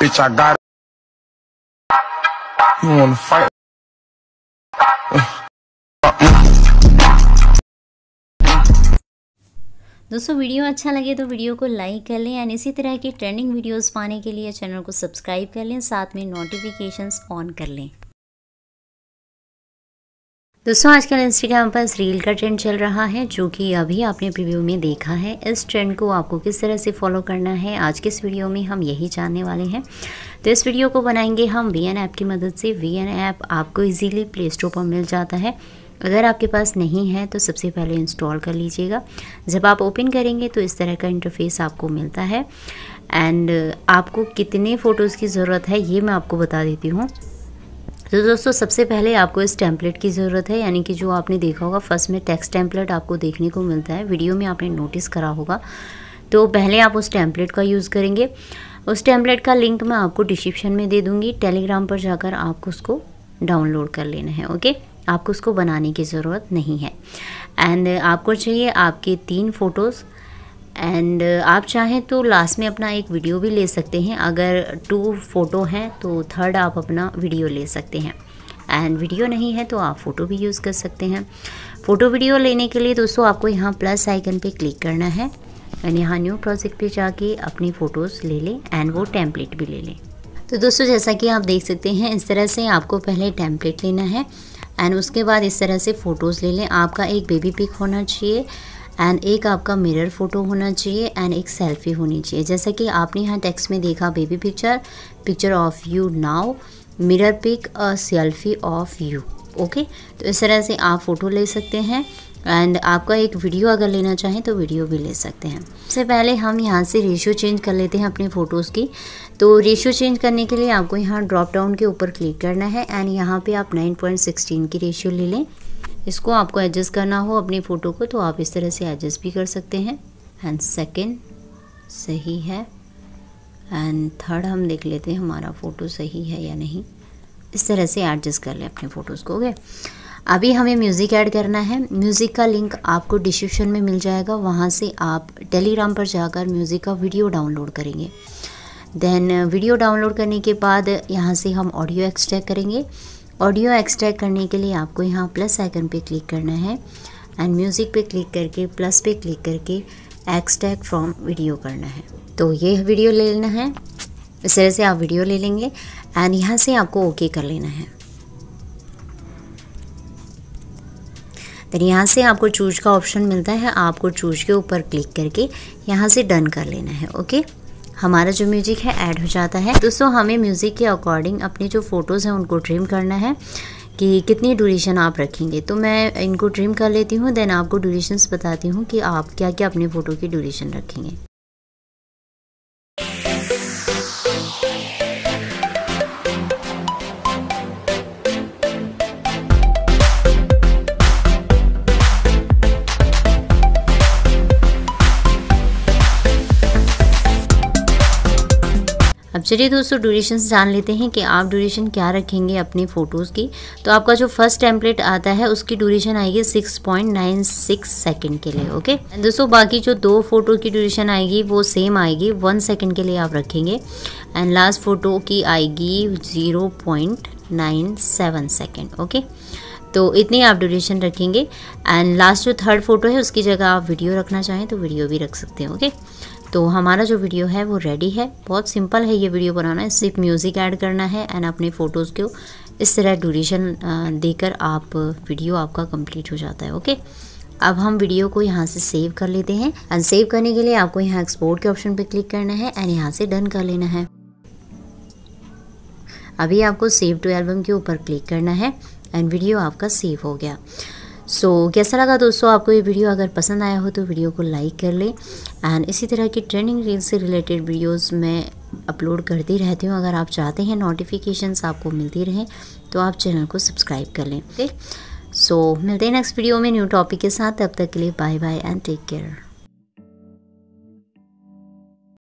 Bitch, I got it. You wanna fight? दोस्तों video अच्छा लगे तो वीडियो को लाइक कर लें एंड इसी तरह की ट्रेंडिंग वीडियोस पाने के लिए चैनल को सब्सक्राइब कर लें साथ में नोटिफिकेशंस ऑन कर लें दोस्तों आजकल इंस्टाग्राम पर रील का ट्रेंड चल रहा है जो कि अभी आपने प्रीव्यू में देखा है इस ट्रेंड को आपको किस तरह से फॉलो करना है आज के इस वीडियो में हम यही जानने वाले हैं तो इस वीडियो को बनाएंगे हम वी ऐप की मदद से वी ऐप आपको इजीली प्ले स्टोर पर मिल जाता है अगर आपके पास नहीं है तो सबसे पहले इंस्टॉल कर लीजिएगा जब आप ओपन करेंगे तो इस तरह का इंटरफेस आपको मिलता है एंड आपको कितने फ़ोटोज़ की ज़रूरत है ये मैं आपको बता देती हूँ तो दोस्तों सबसे पहले आपको इस टेम्पलेट की ज़रूरत है यानी कि जो आपने देखा होगा फर्स्ट में टेक्स्ट टेम्पलेट आपको देखने को मिलता है वीडियो में आपने नोटिस करा होगा तो पहले आप उस टेम्पलेट का यूज़ करेंगे उस टेम्पलेट का लिंक मैं आपको डिस्क्रिप्शन में दे दूँगी टेलीग्राम पर जाकर आपको उसको डाउनलोड कर लेना है ओके आपको उसको बनाने की ज़रूरत नहीं है एंड आपको चाहिए आपके तीन फ़ोटोज़ एंड uh, आप चाहें तो लास्ट में अपना एक वीडियो भी ले सकते हैं अगर टू फ़ोटो हैं तो थर्ड आप अपना वीडियो ले सकते हैं एंड वीडियो नहीं है तो आप फ़ोटो भी यूज़ कर सकते हैं फ़ोटो वीडियो लेने के लिए दोस्तों आपको यहाँ प्लस आइकन पे क्लिक करना है एंड यहाँ न्यू प्रोजेक्ट पे जाके अपनी फ़ोटोज़ ले लें एंड वो टैंपलेट भी ले लें तो दोस्तों जैसा कि आप देख सकते हैं इस तरह से आपको पहले टैंपलेट लेना है एंड उसके बाद इस तरह से फ़ोटोज़ ले लें आपका एक बेबी पिक होना चाहिए एंड एक आपका मिरर फोटो होना चाहिए एंड एक सेल्फी होनी चाहिए जैसा कि आपने यहाँ टेक्स्ट में देखा baby picture picture of you now mirror pick a selfie of you okay तो इस तरह से आप फ़ोटो ले सकते हैं एंड आपका एक वीडियो अगर लेना चाहें तो वीडियो भी ले सकते हैं सबसे पहले हम यहाँ से रेशियो चेंज कर लेते हैं अपने फ़ोटोज़ की तो रेशियो चेंज करने के लिए आपको यहाँ ड्रॉप डाउन के ऊपर क्लिक करना है एंड यहाँ पे आप 9.16 की रेशियो ले लें इसको आपको एडजस्ट करना हो अपनी फ़ोटो को तो आप इस तरह से एडजस्ट भी कर सकते हैं एंड सेकेंड सही है एंड थर्ड हम देख लेते हैं हमारा फ़ोटो सही है या नहीं इस तरह से एडजस्ट कर लें अपने फ़ोटोज़ को ओके अभी हमें म्यूज़िक ऐड करना है म्यूज़िक का लिंक आपको डिस्क्रिप्शन में मिल जाएगा वहाँ से आप टेलीग्राम पर जाकर म्यूज़िक का वीडियो डाउनलोड करेंगे देन वीडियो डाउनलोड करने के बाद यहाँ से हम ऑडियो एक्सट्रैक्ट करेंगे ऑडियो एक्सट्रैक्ट करने के लिए आपको यहाँ प्लस आइकन पे क्लिक करना है एंड म्यूज़िक पे क्लिक करके प्लस पे क्लिक करके एक्सट्रैक्ट फ्रॉम वीडियो करना है तो ये वीडियो ले लेना है इस तरह से आप वीडियो ले लेंगे एंड यहाँ से आपको ओके कर लेना है देन यहाँ से आपको चूज का ऑप्शन मिलता है आपको चूज के ऊपर क्लिक करके यहाँ से डन कर लेना है ओके हमारा जो म्यूजिक है ऐड हो जाता है दोस्तों हमें म्यूजिक के अकॉर्डिंग अपने जो फोटोज़ हैं उनको ट्रिम करना है कि कितनी ड्यूरेशन आप रखेंगे तो मैं इनको ट्रिम कर लेती हूँ देन आपको ड्यूरेशंस बताती हूँ कि आप क्या क्या अपने फ़ोटो की ड्यूरेशन रखेंगे अब चलिए दोस्तों ड्यूरेशन जान लेते हैं कि आप ड्यूरेशन क्या रखेंगे अपनी फ़ोटोज़ की तो आपका जो फर्स्ट टेम्पलेट आता है उसकी ड्यूरेशन आएगी 6.96 सेकेंड के लिए ओके दोस्तों बाकी जो दो फ़ोटो की ड्यूरेशन आएगी वो सेम आएगी वन सेकेंड के लिए आप रखेंगे एंड लास्ट फ़ोटो की आएगी जीरो पॉइंट ओके तो इतनी आप ड्यूरेशन रखेंगे एंड लास्ट जो थर्ड फ़ोटो है उसकी जगह आप वीडियो रखना चाहें तो वीडियो भी रख सकते हैं ओके तो हमारा जो वीडियो है वो रेडी है बहुत सिंपल है ये वीडियो बनाना सिर्फ म्यूज़िक ऐड करना है एंड अपने फ़ोटोज़ को इस तरह ड्यूरेशन देकर आप वीडियो आपका कंप्लीट हो जाता है ओके अब हम वीडियो को यहाँ से सेव कर लेते हैं एंड सेव करने के लिए आपको यहाँ एक्सपोर्ट के ऑप्शन पर क्लिक करना है एंड यहाँ से डन कर लेना है अभी आपको सेव टू एल्बम के ऊपर क्लिक करना है एंड वीडियो आपका सेव हो गया सो so, कैसा लगा दोस्तों आपको ये वीडियो अगर पसंद आया हो तो वीडियो को लाइक कर लें एंड इसी तरह की ट्रेंडिंग रील से रिलेटेड वीडियोस मैं अपलोड करती रहती हूँ अगर आप चाहते हैं नोटिफिकेशंस आपको मिलती रहें तो आप चैनल को सब्सक्राइब कर लें ठीक सो so, मिलते हैं नेक्स्ट वीडियो में न्यू टॉपिक के साथ तब तक के लिए bye bye and take care